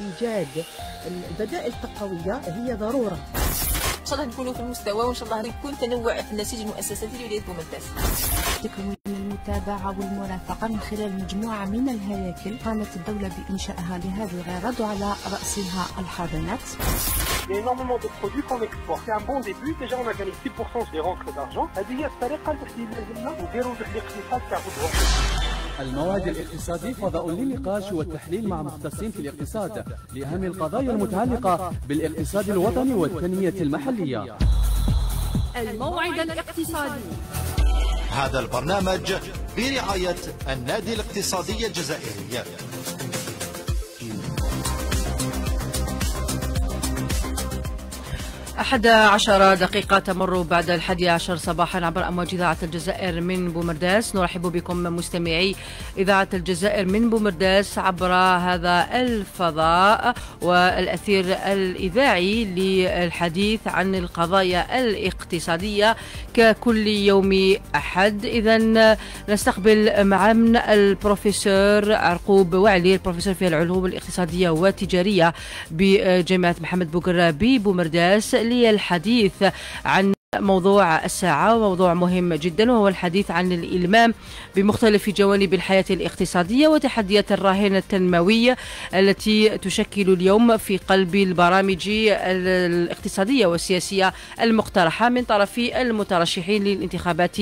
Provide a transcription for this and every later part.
ايجاد البدائل التقويه هي ضروره ان شاء الله نكونوا في المستوى وان شاء الله يكون تنوع في النسيج المؤسساتي لولايه بومنتاس تكون المتابعة والمرافقة من خلال مجموعة من الهياكل قامت الدولة بإنشائها لهذا الغرض وعلى رأسها الحاضنات Il y a énormément de produits qu'on exporte. C'est un bon début. Déjà, on a gagné 6% des rentrées d'argent. تاع الروح. المواد الاقتصادي فضاء للنقاش والتحليل مع مختصين في الاقتصاد لأهم القضايا المتعلقة بالاقتصاد الوطني والتنمية المحلية الموعد الاقتصادي هذا البرنامج برعاية النادي الاقتصادي الجزائري أحد عشر دقيقة تمر بعد الحادي عشر صباحا عبر أمواج إذاعة الجزائر من بومرداس نرحب بكم مستمعي إذاعة الجزائر من بومرداس عبر هذا الفضاء والأثير الإذاعي للحديث عن القضايا الاقتصادية ككل يوم أحد إذا نستقبل معنا البروفيسور عرقوب وعلي البروفيسور في العلوم الاقتصادية والتجارية بجامعة محمد بوكر ببومرداس لي الحديث عن موضوع الساعة وموضوع مهم جدا وهو الحديث عن الإلمام بمختلف جوانب الحياة الاقتصادية وتحديات الراهنة التنموية التي تشكل اليوم في قلب البرامج الاقتصادية والسياسية المقترحة من طرف المترشحين للانتخابات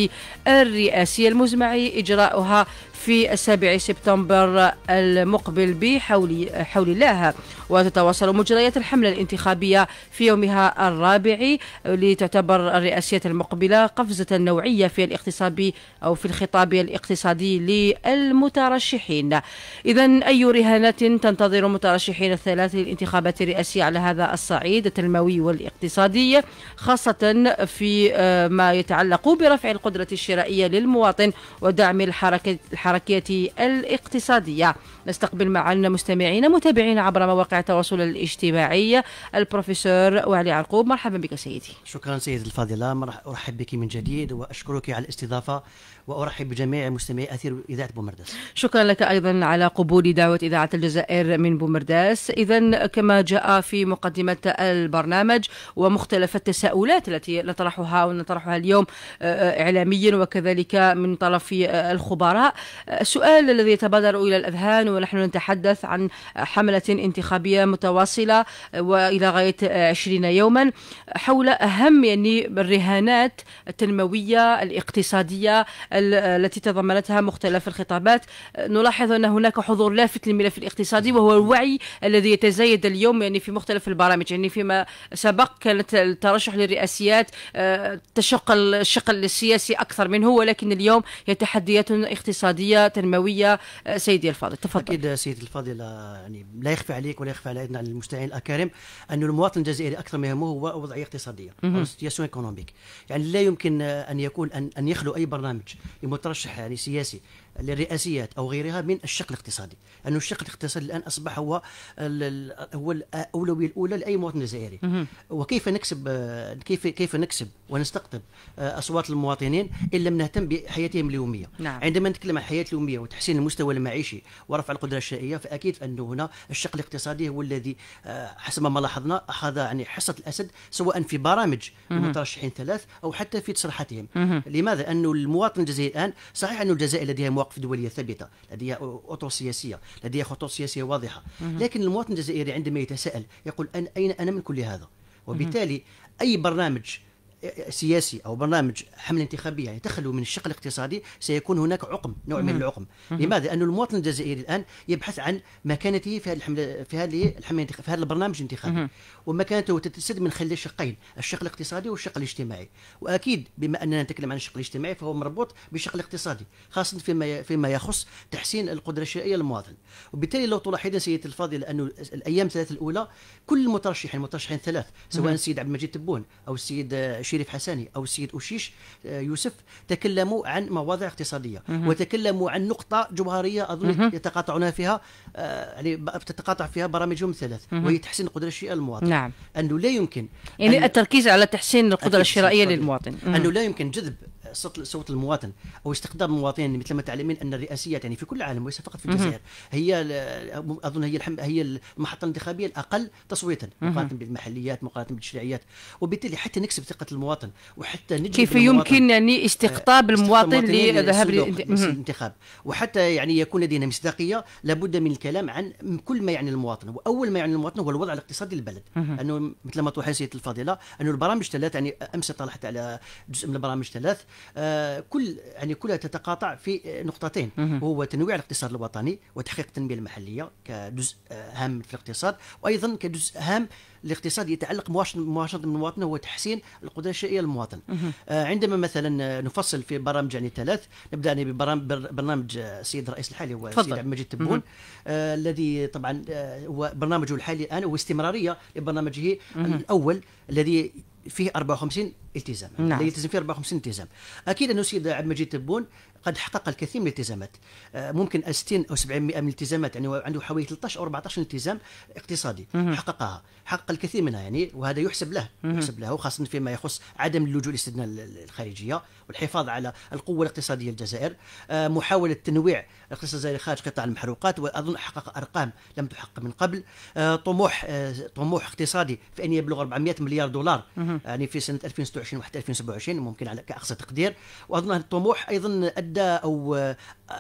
الرئاسية المزمع إجراؤها في السابع سبتمبر المقبل بحول حول الله وتتواصل مجريات الحملة الانتخابية في يومها الرابع لتعتبر الرئاسية المقبلة قفزة نوعية في الاغتصاب أو في الخطاب الاقتصادي للمترشحين إذا أي رهانات تنتظر مترشحين الثلاث للانتخابات الرئاسية على هذا الصعيد التنموي والاقتصادي خاصة في آه، ما يتعلق برفع القدرة الشرائية للمواطن ودعم الحركة الحركة الحركية الاقتصادية نستقبل معنا مستمعينا متابعينا عبر مواقع التواصل الاجتماعي البروفيسور وعلي عرقوب مرحبا بك سيدي شكرا سيدي الفاضله ارحب بك من جديد واشكرك على الاستضافه وارحب بجميع مستمعي اثير اذاعه بومرداس شكرا لك ايضا على قبول دعوه اذاعه الجزائر من بومرداس اذا كما جاء في مقدمه البرنامج ومختلف التساؤلات التي نطرحها ونطرحها اليوم آه، آه، اعلاميا وكذلك من طرف آه، الخبراء السؤال الذي يتبادر الى الاذهان ونحن نتحدث عن حملة انتخابية متواصلة آه، وإلى غاية 20 آه، يوما حول أهم يعني الرهانات التنموية الاقتصادية آه، التي تضمنتها مختلف الخطابات نلاحظ أن هناك حضور لافت للملف الاقتصادي وهو الوعي الذي يتزايد اليوم يعني في مختلف البرامج يعني فيما سبق كانت الترشح للرئاسيات تشق الشق السياسي أكثر منه ولكن اليوم هي تحديات اقتصادية تنموية سيدي الفاضل تفضل اكيد سيد الفاضل يعني لا يخفى عليك ولا يخفى على ايضا على المستمعين الاكارم ان المواطن الجزائري اكثر ما يهمه هو وضعيه اقتصاديه سياسيون ايكونوميك يعني لا يمكن ان يكون ان, أن يخلو اي برنامج لمترشح يعني سياسي للرئاسيات او غيرها من الشق الاقتصادي، لانه الشق الاقتصادي الان اصبح هو هو الاولويه الاولى لاي مواطن جزائري. وكيف نكسب كيف كيف نكسب ونستقطب اصوات المواطنين ان لم نهتم بحياتهم اليوميه. نعم. عندما نتكلم عن الحياه اليوميه وتحسين المستوى المعيشي ورفع القدره الشرائيه فاكيد انه هنا الشق الاقتصادي هو الذي آه، حسب ما لاحظنا اخذ يعني حصه الاسد سواء في برامج المترشحين ثلاث او حتى في تصريحاتهم. لماذا؟ انه المواطن الجزائري الان صحيح انه الجزائر لديها مواقف دوليه ثابته لديها اطر سياسيه لديها خطوط سياسيه واضحه لكن المواطن الجزائري عندما يتساءل يقول أنا اين انا من كل هذا وبالتالي اي برنامج سياسي او برنامج حمله انتخابيه يعني تخلو من الشق الاقتصادي سيكون هناك عقم نوع من العقم لماذا لان المواطن الجزائري الان يبحث عن مكانته في هذه الحمله في هذه الحمله في هذا البرنامج الانتخابي ومكانته تتسد من خلال شقين الشق الاقتصادي والشق الاجتماعي واكيد بما اننا نتكلم عن الشق الاجتماعي فهو مربوط بالشق الاقتصادي خاصه فيما فيما يخص تحسين القدره الشرائيه للمواطن وبالتالي لو تلاحظين سيدتي الفاضله انه الايام الثلاث الاولى كل المترشحين المترشحين ثلاث سواء السيد عبد المجيد تبون او السيد شريف حساني أو السيد اوشيش آه، يوسف تكلموا عن مواضع اقتصادية وتكلموا عن نقطة جوهرية أظن يتقاطعون فيها آه، يعني تتقاطع فيها برامجهم الثلاث وهي تحسين القدرة الشرائية للمواطن نعم أنه لا يمكن يعني التركيز على تحسين القدرة الشرائية للمواطن أنه لا يمكن جذب صوت صوت المواطن او استخدام المواطنين مثل ما تعلمين ان الرئاسيات يعني في كل العالم وليس فقط في الجزائر هي اظن هي الحم هي المحطه الانتخابيه الاقل تصويتا مقارنه بالمحليات مقارنه بالتشريعيات وبالتالي حتى نكسب ثقه المواطن وحتى نجلب كيف يمكن يعني آه، استقطاب المواطن للذهاب للانتخاب وحتى يعني يكون لدينا مصداقيه لابد من الكلام عن كل ما يعني المواطن واول ما يعني المواطن هو الوضع الاقتصادي للبلد انه مثل ما طرحت الفاضله انه البرامج ثلاث يعني امس طرحت على جزء من البرامج ثلاث آه، كل يعني كلها تتقاطع في نقطتين وهو تنويع الاقتصاد الوطني وتحقيق التنميه المحليه كجزء هام في الاقتصاد وايضا كجزء هام الاقتصاد يتعلق مباشره من المواطن هو تحسين القدره الشرائيه للمواطن آه، عندما مثلا نفصل في برامج يعني ثلاث نبدا يعني ببرنامج السيد الرئيس الحالي هو السيد عبد المجيد تبون آه الذي طبعا آه، هو برنامجه الحالي الان هو استمراريه لبرنامجه الاول الذي فيه 54 التزام نعم. يلتزم فيه 54 التزام اكيد انه السيد عبد المجيد تبون قد حقق الكثير من الالتزامات آه، ممكن 60 او 70 من الالتزامات يعني عنده حوالي 13 او 14 التزام اقتصادي مم. حققها حقق الكثير منها يعني وهذا يحسب له مم. يحسب له خاصه فيما يخص عدم اللجوء للسدنه الخارجيه والحفاظ على القوه الاقتصاديه للجزائر آه، محاوله تنويع الاقتصاد الجزائري خارج قطاع المحروقات واظن حقق ارقام لم تحقق من قبل آه، طموح آه، طموح اقتصادي في ان يبلغ 400 مليار دولار يعني في سنه 2026 وحتى 2027 ممكن على كاقصى تقدير واظن الطموح ايضا ادى او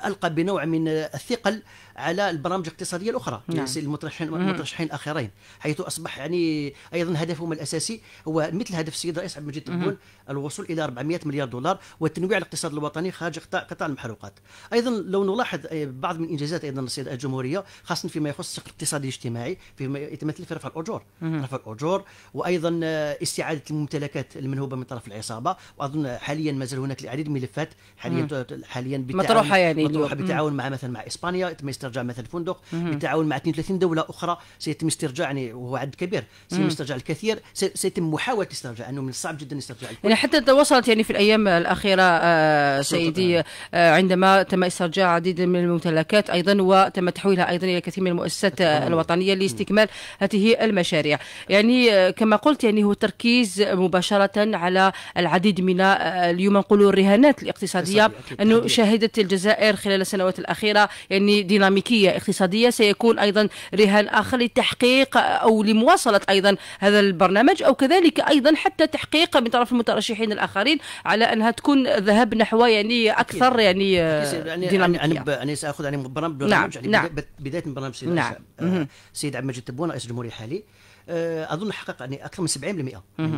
القى بنوع من الثقل على البرامج الاقتصاديه الاخرى نعم. المترشحين المترشحين الاخرين حيث اصبح يعني ايضا هدفهم الاساسي هو مثل هدف السيد الرئيس عبد المجيد تبون الوصول الى 400 مليار دولار وتنويع الاقتصاد الوطني خارج قطاع المحروقات ايضا لو نلاحظ بعض من انجازات ايضا السيد الجمهوريه خاصه فيما يخص السوق الاقتصادي الاجتماعي فيما يتمثل في رفع الاجور رفع الاجور وايضا آه، استعاده الممتلكات المنهوبه من طرف العصابه واظن حاليا ما زال هناك العديد من الملفات حاليا حاليا مطروحه يعني مطروحه بتعاون مع مثلا مع اسبانيا استرجاع مثلا الفندق بالتعاون مع 32 دوله اخرى سيتم استرجاع يعني وهو عدد كبير سيتم استرجاع الكثير سيتم محاوله استرجاع انه من الصعب جدا استرجاع الكل يعني حتى تواصلت يعني في الايام الاخيره آه سيدي آه عندما تم استرجاع عديد من الممتلكات ايضا وتم تحويلها ايضا الى كثير من المؤسسات الوطنيه لاستكمال هذه المشاريع يعني آه، كما قلت يعني هو تركيز مباشره على العديد من آه، اليوم نقولوا الرهانات الاقتصاديه انه شهدت الجزائر خلال السنوات الاخيره يعني دينامية ديناميكية اقتصادية سيكون أيضا رهان آخر لتحقيق أو لمواصلة أيضا هذا البرنامج أو كذلك أيضا حتى تحقيق من طرف المترشحين الآخرين على أنها تكون ذهب نحو يعني أكثر يعني, آه، يعني, يعني ديناميكية أنا يعني سأخذ يعني برنامج نعم. يعني نعم. بداية من برنامج سيد نعم. آه، سيد عبد المجيد تبون رئيس الجمهورية الحالي آه، اظن حقق يعني اكثر من 70% من,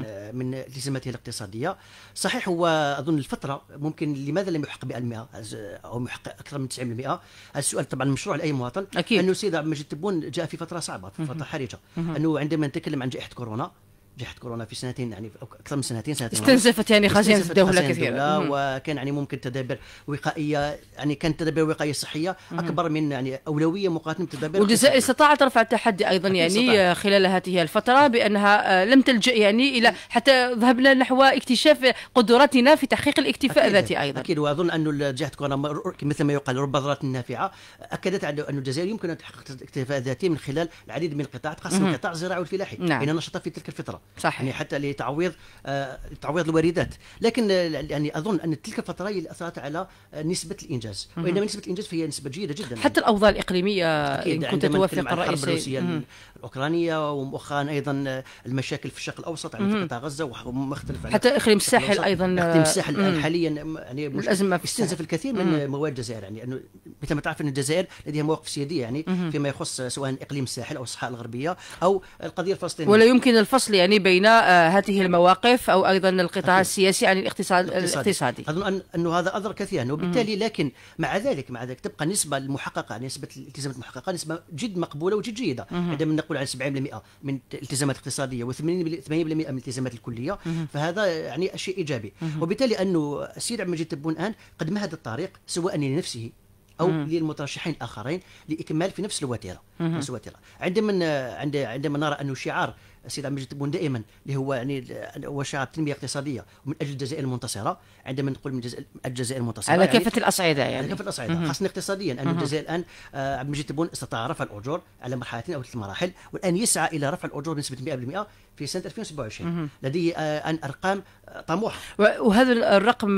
آه، من التزاماته الاقتصاديه صحيح هو اظن الفتره ممكن لماذا لم يحقق 100% او يحقق اكثر من 90% السؤال طبعا مشروع لاي مواطن اكيد انه السيد عبد المجيد تبون جاء في فتره صعبه في فتره حرجه انه عندما نتكلم عن جائحه كورونا جائحه كورونا في سنتين يعني اكثر من سنتين سنتين استنزفت يعني خزينه الدوله كثيرا وكان يعني ممكن تدابير وقائيه يعني كانت تدابير وقائيه صحيه اكبر من يعني اولويه مقاتله تدابير والجزائر استطاعت رفع التحدي ايضا يعني استطاعت. خلال هذه الفتره بانها آه، لم تلجا يعني الى حتى ذهبنا نحو اكتشاف قدراتنا في تحقيق الاكتفاء الذاتي ايضا اكيد واظن انه جائحه كورونا مثل ما يقال رب ذرات نافعه اكدت ان الجزائر يمكن ان تحقق الاكتفاء الذاتي من خلال العديد من القطاعات خاصه القطاع الزراعي والفلاحي نعم. نشط في تلك الفتره صحيح يعني حتى لتعويض آه، تعويض الواردات لكن آه، يعني اظن ان تلك الفتره هي اللي اثرت على آه، نسبه الانجاز وانما نسبه الانجاز فهي نسبه جيده جدا حتى الاوضاع الاقليميه ان كنت توافق الرئيس الروسيه الاوكرانيه ومؤخرا ايضا المشاكل في الشرق الاوسط على قطاع غزه ومختلف حتى اقليم الساحل ايضا اقليم الساحل حاليا يعني الازمه في استنزف الكثير من موارد الجزائر يعني انه مثل ما تعرف ان الجزائر لديها مواقف سياديه يعني فيما يخص سواء اقليم الساحل او الصحراء الغربيه او القضيه الفلسطينيه ولا يمكن الفصل يعني يعني بين آه، هذه المواقف او ايضا القطاع السياسي عن الاقتصاد الاقتصادي اظن انه هذا اثر كثيرا وبالتالي لكن مع ذلك مع ذلك تبقى النسبه المحققه نسبه الالتزامات المحققه نسبه جد مقبوله وجد جيده عندما نقول عن 70% من الالتزامات الاقتصاديه و80% من الالتزامات الكليه فهذا يعني شيء ايجابي وبالتالي انه السيد عبد المجيد تبون الان قد مهد الطريق سواء لنفسه او مم. للمترشحين الاخرين لاكمال في نفس الوتيره نفس الوتيره عندما عندما نرى انه شعار السيد عبد المجيد تبون دائما اللي هو يعني هو شعب تنميه اقتصاديه ومن اجل الجزائر المنتصره عندما نقول من الجزائر المنتصره على يعني كافه الاصعده يعني على كافه الاصعده خاصه اقتصاديا ان الجزائر الان آه، عبد المجيد تبون استطاع رفع الاجور على مرحلتين او ثلاث مراحل والان يسعى الى رفع الاجور بنسبه 100% في سنه 2027 لديه آه، ان ارقام آه، طموح وهذا الرقم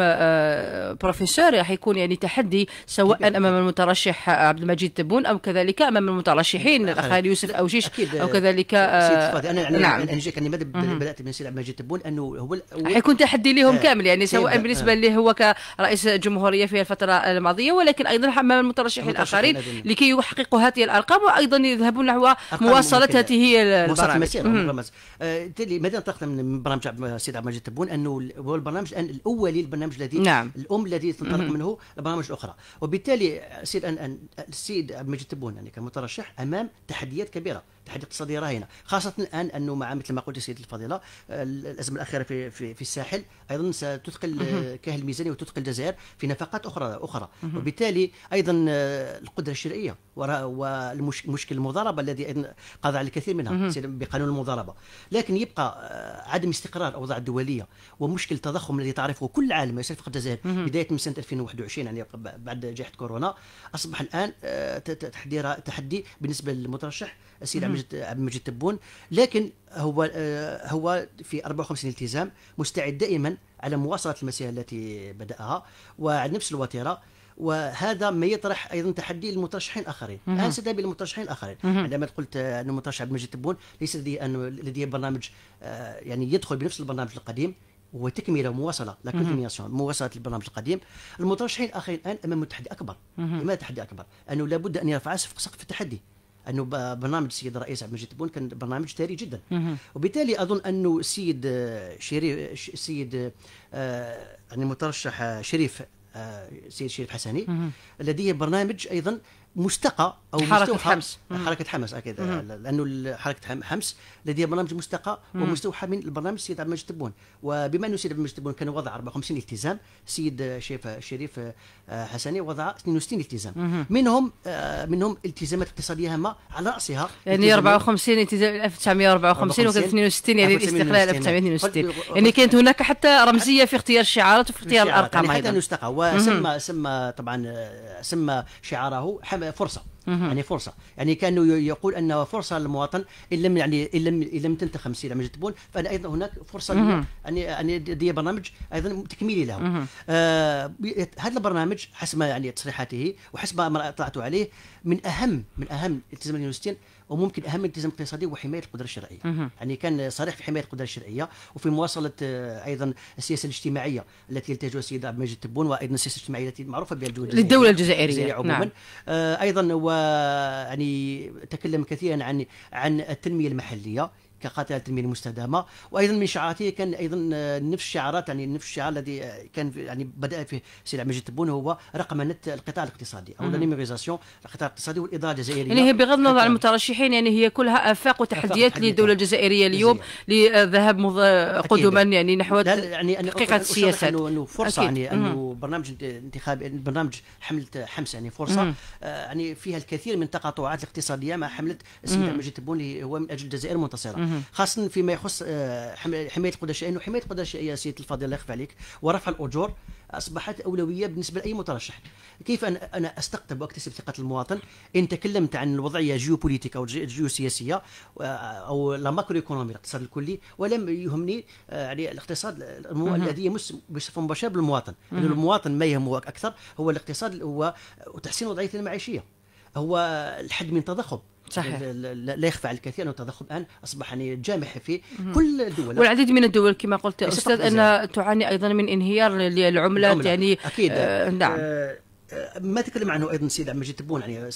بروفيسور راح يكون يعني تحدي سواء امام المترشح عبد المجيد تبون او كذلك امام المترشحين الاخ يوسف اوشيش او كذلك سيد فاضل انا نعم الانجي نعم. اني بدات من سيد عبد المجيد تبون انه هو حيكون تحدي لهم آه. كامل يعني سواء بالنسبه له آه. هو كرئيس جمهوريه في الفتره الماضيه ولكن ايضا امام المترشحين الاخرين لكي يحققوا هذه الارقام وايضا يذهبوا نحو مواصله هذه البرامج بالتالي آه، ماذا انطلقنا من برامج السيد عبد المجيد تبون انه هو البرنامج الاولي البرنامج الذي نعم. الام الذي تنطلق منه البرامج الاخرى وبالتالي السيد السيد عبد المجيد تبون يعني كمترشح امام تحديات كبيره التحدي الاقتصادي راهنه خاصه الان انه مع مثل ما قلت سيدي الفضيله الازمه الاخيره في في, في الساحل ايضا ستثقل كاهل الميزانيه وتثقل الجزائر في نفقات اخرى اخرى وبالتالي ايضا آه، القدره الشرائيه والمشكل المضاربه الذي ايضا قضى على الكثير منها بقانون المضاربه لكن يبقى آه، عدم استقرار الاوضاع الدوليه ومشكل التضخم الذي تعرفه كل عالم ليس فقط الجزائر بدايه من سنه 2021 يعني بعد جائحه كورونا اصبح الان آه، تحدي بالنسبه للمترشح السيد عبد المجيد تبون لكن هو آه، هو في 54 التزام مستعد دائما على مواصله المسيره التي بداها وعلى نفس الوتيره وهذا ما يطرح ايضا تحدي للمترشحين الاخرين الان الى المترشحين الاخرين عندما قلت ان المترشح عبد المجيد تبون ليس لديه لديه برنامج آه، يعني يدخل بنفس البرنامج القديم وتكمله مواصله لا كونتينياسيون مواصله البرنامج القديم المترشحين الاخرين الان امام تحدي اكبر لماذا تحدي اكبر؟ انه لابد ان يرفع سقف التحدي انه برنامج السيد الرئيس عبد المجيد تبون كان برنامج ثري جدا وبالتالي اظن انه السيد شريف السيد آه، يعني مترشح شريف آه، السيد شريف حسني الذي برنامج ايضا مستقى او حركه مستوحى حمس آه، حركه حمس اكيد لانه حركه حمس لديها برنامج مستقى ومستوحى من البرنامج السيد عبد المجيد تبون وبما انه السيد عبد المجيد تبون كان وضع 54 التزام السيد شيف شريف آه، حسني وضع 62 التزام منهم آه، منهم التزامات اقتصاديه هامه على راسها يعني 54 التزام 1954 وكان 62 يعني الاستقلال 1962 يعني كانت هناك حتى رمزيه في اختيار الشعارات وفي اختيار الارقام يعني ايضا حتى مستقى وسمى سمى طبعا سمى شعاره حمس فرصه يعني فرصه يعني كانوا يقول انه فرصه للمواطن ان لم يعني ان لم ان لم تنتخب سيره من جتبول فانا ايضا هناك فرصه يعني يعني دي برنامج ايضا تكميلي له آه هذا البرنامج حسب يعني تصريحاته وحسب ما اطلعت عليه من اهم من اهم التزامات اليونستين وممكن اهم التزام اقتصادي هو حمايه القدره الشرعيه يعني كان صريح في حمايه القدره الشرعيه وفي مواصله آه، ايضا السياسه الاجتماعيه التي يلتجها السيد عبد المجيد تبون وايضا السياسه الاجتماعيه التي معروفه بها الدول للدوله الجزائريه عموما نعم. عموما آه، ايضا و يعني تكلم كثيرا عن عن التنميه المحليه كقاتله تنميه المستدامه وايضا من شعاراته كان ايضا آه، نفس الشعارات يعني نفس الشعار الذي آه، كان يعني بدا فيه سيد المجيد تبون هو رقمنه القطاع الاقتصادي او لانيميريزاسيون القطاع الاقتصادي والاداره الجزائريه يعني هي بغض النظر عن المترشحين يعني هي كلها افاق وتحديات للدوله الجزائريه اليوم للذهاب مض... قدما يعني نحو يعني تحقيق السياسه انه فرصه أكيد. يعني انه برنامج انتخابي برنامج حمله حمس يعني فرصه آه، يعني فيها الكثير من التقاطعات الاقتصاديه مع حمله عبد المجيد تبون اللي هو من اجل الجزائر المنتصره خاصه فيما يخص آه، حمايه القدره الشيئيه انه حمايه القدره الشيئيه سيدي الفاضل الله يخفى عليك ورفع الاجور اصبحت اولويه بالنسبه لاي مترشح كيف انا انا استقطب واكتسب ثقه المواطن ان تكلمت عن الوضعيه جيوبوليتيك او جيوسياسيه آه، او لا ماكرو ايكونومي الاقتصاد الكلي ولم يهمني آه، يعني الاقتصاد الذي يمس بصفه مباشره بالمواطن يعني المواطن ما يهمه اكثر هو الاقتصاد هو تحسين وضعيته المعيشيه هو الحد من التضخم صحيح لا يخفى على الكثير انه التضخم الان اصبح يعني جامح في كل الدول والعديد من الدول كما قلت استاذ انها تعاني ايضا من انهيار للعملات يعني اكيد آه نعم آه, آه، ما تكلم عنه ايضا السيد عم مجيد تبون يعني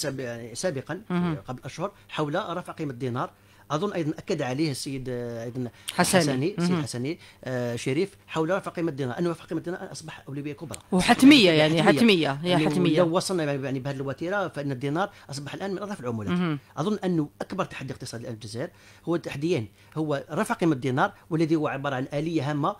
سابقا قبل اشهر حول رفع قيمه الدينار اظن ايضا اكد عليه السيد آه، ايضا حسني حسني السيد حسني آه شريف حول رفع قيمه الدينار ان رفع قيمه الدينار اصبح اولويه كبرى وحتميه يعني حتميه هي يعني حتميه لو وصلنا يعني, يعني بهذه الوتيره فان الدينار اصبح الان من اضعف العملات اظن انه اكبر تحدي اقتصادي للجزائر هو تحديين هو رفع قيمه الدينار والذي هو عباره عن اليه هامه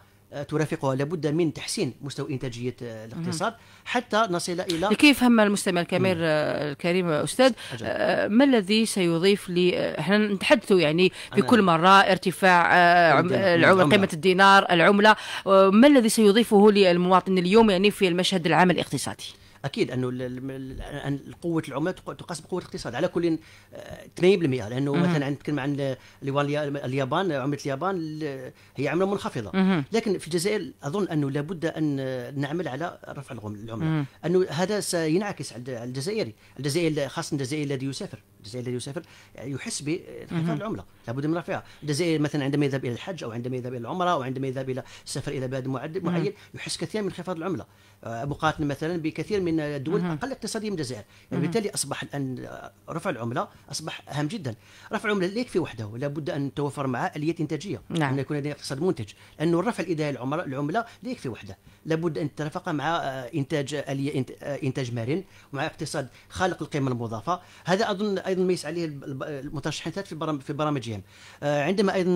ترافقها لابد من تحسين مستوى انتاجيه الاقتصاد حتى نصل الى كيف هم المستمع الكامير آه، الكريم استاذ أجل. آه، ما الذي سيضيف لي آه، احنا نتحدث يعني في كل مره ارتفاع العمله قيمه الدينار العمله ما الذي سيضيفه للمواطن اليوم يعني في المشهد العام الاقتصادي اكيد انه قوه العمله تقاس بقوه الاقتصاد على كل 2% لانه مثلا نتكلم عن اليابان عمله اليابان هي عمله منخفضه لكن في الجزائر اظن انه لابد ان نعمل على رفع العمله انه هذا سينعكس على الجزائري الجزائري خاصه الجزائري الذي يسافر الجزائري الذي يسافر يحس بانخفاض العمله لابد من رفعها الجزائر مثلا عندما يذهب الى الحج او عندما يذهب الى العمره او عندما يذهب الى السفر الى بلد معين يحس كثيرا من انخفاض العمله آه، مقارنه مثلا بكثير من الدول اقل اقتصاديه من الجزائر يعني بالتالي اصبح الان رفع العمله اصبح اهم جدا رفع العمله لا يكفي وحده لابد ان توفر معه اليات انتاجيه نعم. ان يكون لدينا اقتصاد منتج لانه الرفع الاداري العمله لا يكفي وحده لابد ان تترافق مع آه، انتاج اليه آه، انتاج مرن ومع اقتصاد خالق القيمه المضافه هذا اظن ايضا ما يسعى عليه المترشحين الثلاث في في برامجهم عندما ايضا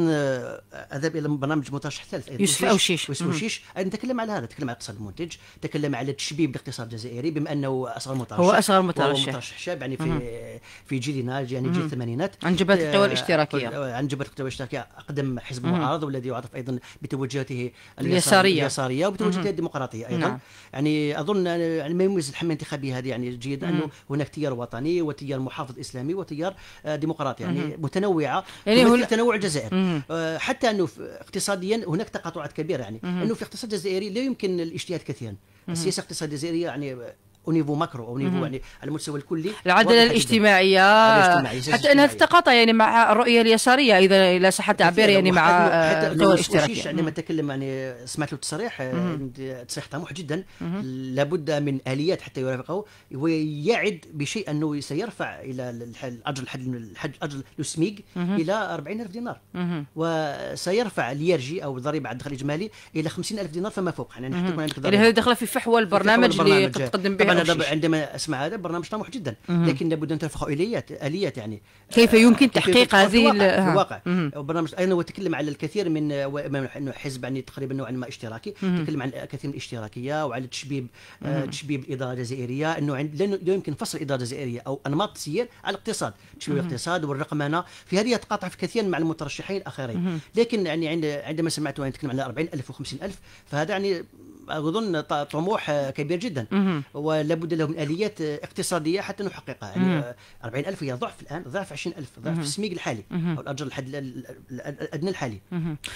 اذهب الى برنامج مترشح ثالث يوسف اوشيش يوسف اوشيش ايضا تكلم على هذا تكلم على الاقتصاد المنتج نتكلم على التشبيب بالاقتصاد الجزائري بما انه اصغر مترشح هو اصغر مترشح مترشح شاب يعني في مم. في جيلنا يعني جيل الثمانينات عن جبهه القوى آه، الاشتراكيه آه، عن جبهه القوى الاشتراكيه اقدم حزب معارض والذي يعرف ايضا بتوجهاته اليساريه اليساريه وبتوجهاته الديمقراطيه ايضا نعم. يعني اظن يعني ما يميز الحمله الانتخابيه هذه يعني جيد انه هناك تيار وطني وتيار محافظ اسلامي وتيار آه، ديمقراطي يعني متنوعه يعني هو تنوع الجزائر حتى انه اقتصاديا هناك تقاطعات كبيره يعني انه في الاقتصاد الجزائري لا يمكن الاجتهاد كثيرا السياسه الاقتصاديه الجزائريه يعني او نيفو ماكرو او نيفو يعني على المستوى الكلي العداله الاجتماعيه حتى انها تتقاطع يعني مع الرؤيه اليساريه اذا الى صح التعبير يعني مع القوى الاشتراكيه آه، عندما يعني تكلم يعني سمعت له التصريح آه، تصريح طموح جدا لابد من اليات حتى يرافقه ويعد بشيء انه سيرفع الى الاجر الحد الاجر لوسميغ الى 40000 دينار وسيرفع اليرجي او الضريبه على الدخل الاجمالي الى 50000 دينار فما فوق يعني حتى يكون عندك يعني في فحوى البرنامج اللي تقدم به انا دابا عندما اسمع هذا برنامج طموح جدا مم. لكن لابد ان ترفق اليات اليات يعني كيف آه، يمكن تحقيق هذه الواقع, الواقع. برنامج انا وتكلم على الكثير من انه حزب يعني تقريبا نوعا ما اشتراكي تكلم عن كثير من الاشتراكيه وعلى تشبيب آه تشبيب الاداره الجزائريه انه عند... لا يمكن فصل الاداره الجزائريه او انماط التسيير على الاقتصاد تشبيب الاقتصاد والرقمنه في هذه يتقاطع في كثير مع المترشحين الاخرين لكن يعني عندما سمعت وانا يعني نتكلم على 40000 و 50000 فهذا يعني اظن طموح كبير جدا ولا بد له من اليات اقتصاديه حتى نحققها يعني 40000 هي ضعف الان ضعف 20000 ضعف السميق الحالي او الاجر الحد الادنى الحالي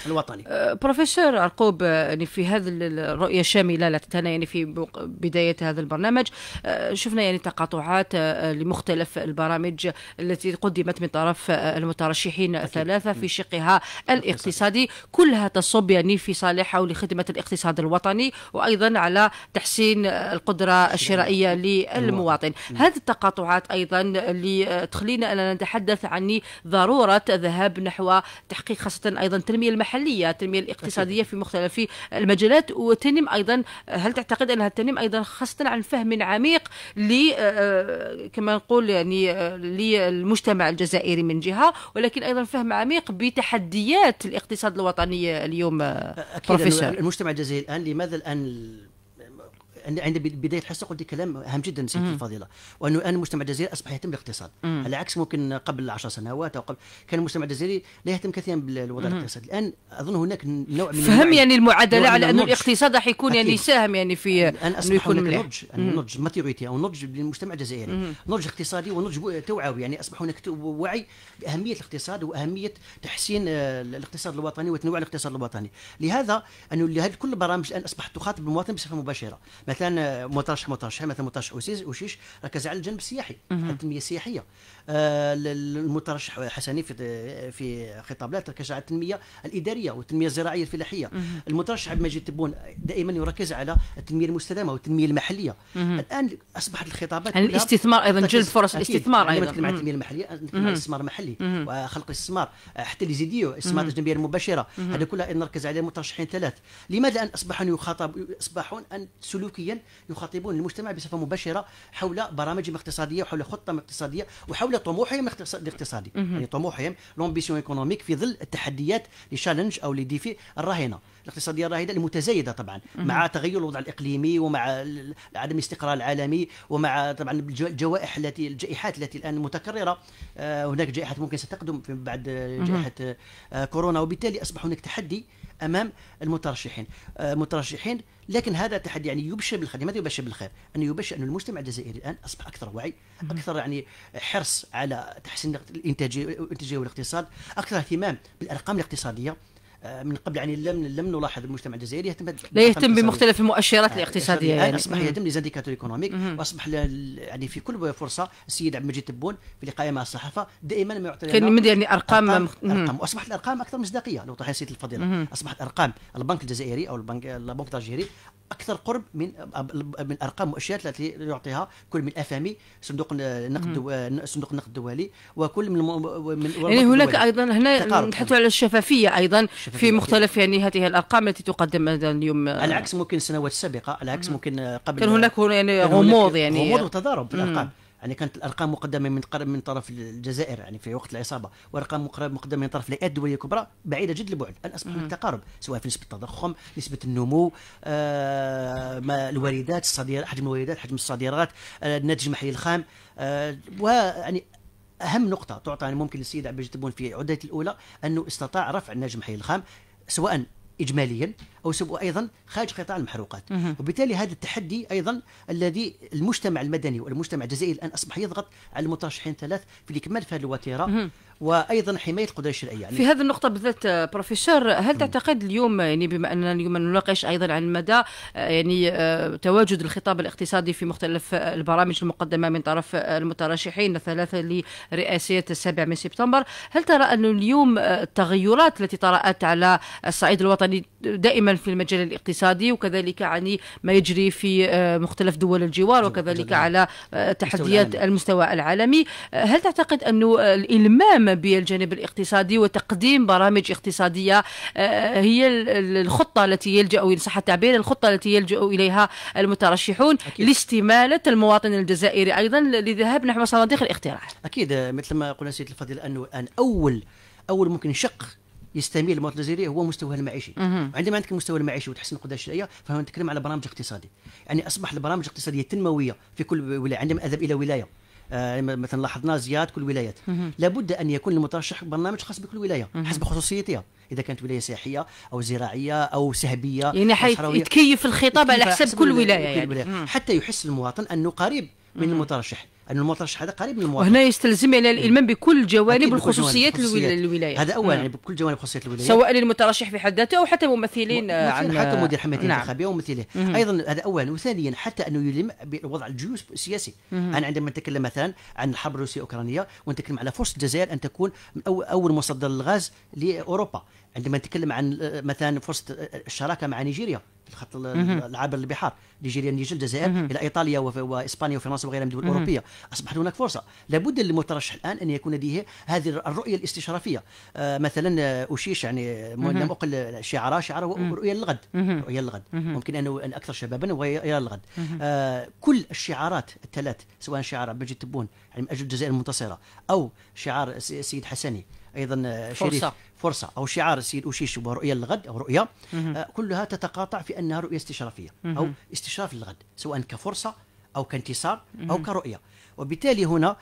الوطني أه، بروفيسور ارقوب أه، يعني في هذه الرؤيه الشامله اللي تتنا يعني في بدايه هذا البرنامج أه، شفنا يعني تقاطعات لمختلف البرامج التي قدمت من طرف المترشحين الثلاثه في شقها الاقتصادي كلها تصب يعني في صالح او لخدمه الاقتصاد الوطني وايضا على تحسين القدره الشرائيه أيوة. للمواطن أيوة. هذه التقاطعات ايضا اللي تخلينا اننا نتحدث عن ضروره الذهاب نحو تحقيق خاصه ايضا التنميه المحليه التنميه الاقتصاديه في مختلف المجالات وتنم ايضا هل تعتقد انها تنم ايضا خاصه عن فهم عميق ل آه، كما نقول يعني آه، للمجتمع الجزائري من جهه ولكن ايضا فهم عميق بتحديات الاقتصاد الوطني اليوم آه، أكيد بروفيسور المجتمع الجزائري الان لماذا الان أن عند بدايه الحصه قلت كلام هام جدا سيدتي الفضيله وانه الان المجتمع الجزائري اصبح يهتم بالاقتصاد على عكس ممكن قبل 10 سنوات او قبل كان المجتمع الجزائري لا يهتم كثيرا بالوضع الاقتصادي الان اظن هناك نوع من فهم يعني المعادله على انه الاقتصاد راح يكون يعني يساهم يعني في الان اصبح يكون نضج نضج ماتيوريتي او نضج للمجتمع الجزائري نضج اقتصادي ونضج توعوي يعني اصبح هناك وعي باهميه الاقتصاد واهميه تحسين آه، الاقتصاد الوطني وتنوع الاقتصاد الوطني لهذا انه لهذه كل البرامج الان اصبحت تخاطب المواطن بصفه مباشره آه، مثلا مطرش مطرش مثلا مطرش اوسيس اوشيش ركز على الجانب السياحي التنميه السياحيه المترشح آه، حسني في في خطاب لا تركز على التنميه الاداريه والتنميه الزراعيه الفلاحيه المترشح المجيد تبون دائما يركز على التنميه المستدامه والتنميه المحليه الان اصبحت الخطابات يعني الاستثمار ايضا جلب فرص الاستثمار يعني ايضا نتكلم عن التنميه المحليه نتكلم الاستثمار المحلي وخلق الاستثمار حتى لي زيديو الاستثمار الاجنبيه المباشره هذا كله نركز عليه مترشحين ثلاث لماذا الان اصبحوا يخاطب اصبحوا ان سلوك سلوكيا يخاطبون المجتمع بصفه مباشره حول برامجهم الاقتصاديه وحول خطه اقتصاديه وحول طموحهم الاقتصادي يعني طموحهم لومبيسيون ايكونوميك في ظل التحديات لي شالنج او لي ديفي الراهنه الاقتصاديه الراهنه المتزايده طبعا مع تغير الوضع الاقليمي ومع عدم الاستقرار العالمي ومع طبعا الجوائح التي الجائحات التي الان متكرره آه، هناك جائحه ممكن ستقدم بعد جائحه آه، كورونا وبالتالي اصبح هناك تحدي امام المترشحين آه، مترشحين لكن هذا تحدي يعني يبشر بالخير لماذا يبشر بالخير انه يبشر ان المجتمع الجزائري الان اصبح اكثر وعي اكثر يعني حرص على تحسين الانتاجيه والاقتصاد اكثر اهتمام بالارقام الاقتصاديه آه، من قبل يعني لم لم نلاحظ المجتمع الجزائري يهتم لا يهتم بمختلف المؤشرات آه، الاقتصاديه آه، يعني اصبح يهتم ليزانديكاتور ايكونوميك واصبح يعني في كل فرصه السيد عبد المجيد تبون في لقاء مع الصحافه دائما ما يعطي كان يعني ارقام ارقام, أرقام واصبحت الارقام اكثر مصداقيه لو طرح سيدي الفضيله اصبحت ارقام البنك الجزائري او البنك البنك الجزائري اكثر قرب من من ارقام المؤشرات التي يعطيها كل من افامي صندوق النقد صندوق النقد الدولي وكل من, من يعني هناك ايضا هنا نتحدث على الشفافيه ايضا في مختلف يعني هذه الارقام التي تقدم اليوم العكس ممكن السنوات السابقه العكس ممكن قبل كان هناك يعني غموض يعني غموض وتضارب في الارقام يعني كانت الارقام مقدمه من من طرف الجزائر يعني في وقت العصابه وارقام مقدمه من طرف الهيئات الدوليه الكبرى بعيده جدا البعد الان اصبح هناك تقارب سواء في نسبه التضخم نسبه النمو آه ما الواردات الصادرات حجم الواردات حجم الصادرات آه الناتج المحلي الخام آه ويعني اهم نقطه تعطى يعني ممكن للسيد عبد تبون في عدته الاولى انه استطاع رفع النجم حي الخام سواء اجماليا او سواء ايضا خارج قطاع المحروقات وبالتالي هذا التحدي ايضا الذي المجتمع المدني والمجتمع الجزائري الان اصبح يضغط على المترشحين الثلاث في الاكمال في هذه الوتيره وايضا حمايه القدره الشرعيه يعني في هذه النقطه بالذات آه، بروفيسور هل تعتقد اليوم يعني بما اننا اليوم نناقش ايضا عن مدى آه، يعني آه، تواجد الخطاب الاقتصادي في مختلف البرامج المقدمه من طرف المترشحين الثلاثه لرئاسيه السابع من سبتمبر هل ترى أن اليوم التغيرات التي طرأت على الصعيد الوطني دائما في المجال الاقتصادي وكذلك عن يعني ما يجري في آه، مختلف دول الجوار وكذلك على آه، تحديات المستوى العالمي آه، هل تعتقد أن الإلمام بالجانب الاقتصادي وتقديم برامج اقتصادية هي الخطة التي يلجأ إن صح التعبير الخطة التي يلجأ إليها المترشحون أكيد. لاستمالة المواطن الجزائري أيضا للذهاب نحو صناديق الاقتراع أكيد مثل ما قلنا سيد الفضيل أنه الآن أول أول ممكن شق يستميل المواطن الجزائري هو مستواه المعيشي عندما عندك المستوى المعيشي وتحسن القدره الشرائيه فهنا نتكلم على برامج اقتصادي يعني اصبح البرامج الاقتصاديه التنمويه في كل ولايه عندما اذهب الى ولايه آه مثلا لاحظنا زياده كل ولايات لابد ان يكون المترشح برنامج خاص بكل ولايه حسب خصوصيتها اذا كانت ولايه سياحيه او زراعيه او سهبيه يعني يتكيف الخطاب على حسب كل ولايه يعني. حتى يحس المواطن انه قريب من المترشح ان المترشح هذا قريب من المواطن وهنا يستلزم على إيه. الالمام بكل جوانب الخصوصيات الولايه هذا اولا نعم. يعني بكل جوانب خصوصيات الولايه سواء للمترشح في حد ذاته او حتى ممثلين عن حتى مدير حمايه الانتخابيه نعم. ومثله ايضا هذا اولا وثانيا حتى انه يلم بوضع الجيوش السياسي انا عندما نتكلم مثلا عن الحرب الروسيه الاوكرانيه ونتكلم على فرصه الجزائر ان تكون اول مصدر للغاز لاوروبا عندما نتكلم عن آه، مثلا فرصه آه، الشراكه مع نيجيريا خط العابر البحار نيجيريا النيجر الجزائر الى ايطاليا واسبانيا وفرنسا وغيرها من الدول الاوروبيه اصبحت هناك فرصه لابد للمترشح الان ان يكون لديه هذه الرؤيه الاستشرافيه آه مثلا اشيش آه، يعني لم اقل شعاره شعاره رؤيه للغد رؤيه للغد ممكن انه ان اكثر شبابا ويرى الغد آه كل الشعارات الثلاث سواء شعار عبد المجيد تبون يعني من اجل الجزائر المنتصره او شعار السيد حسني ايضا آه، شريف فرصه او شعار السيد اوشيش رؤيه للغد او رؤيه آه كلها تتقاطع في انها رؤيه استشرافيه او استشراف للغد سواء كفرصه او كانتصار او كرؤيه وبالتالي هنا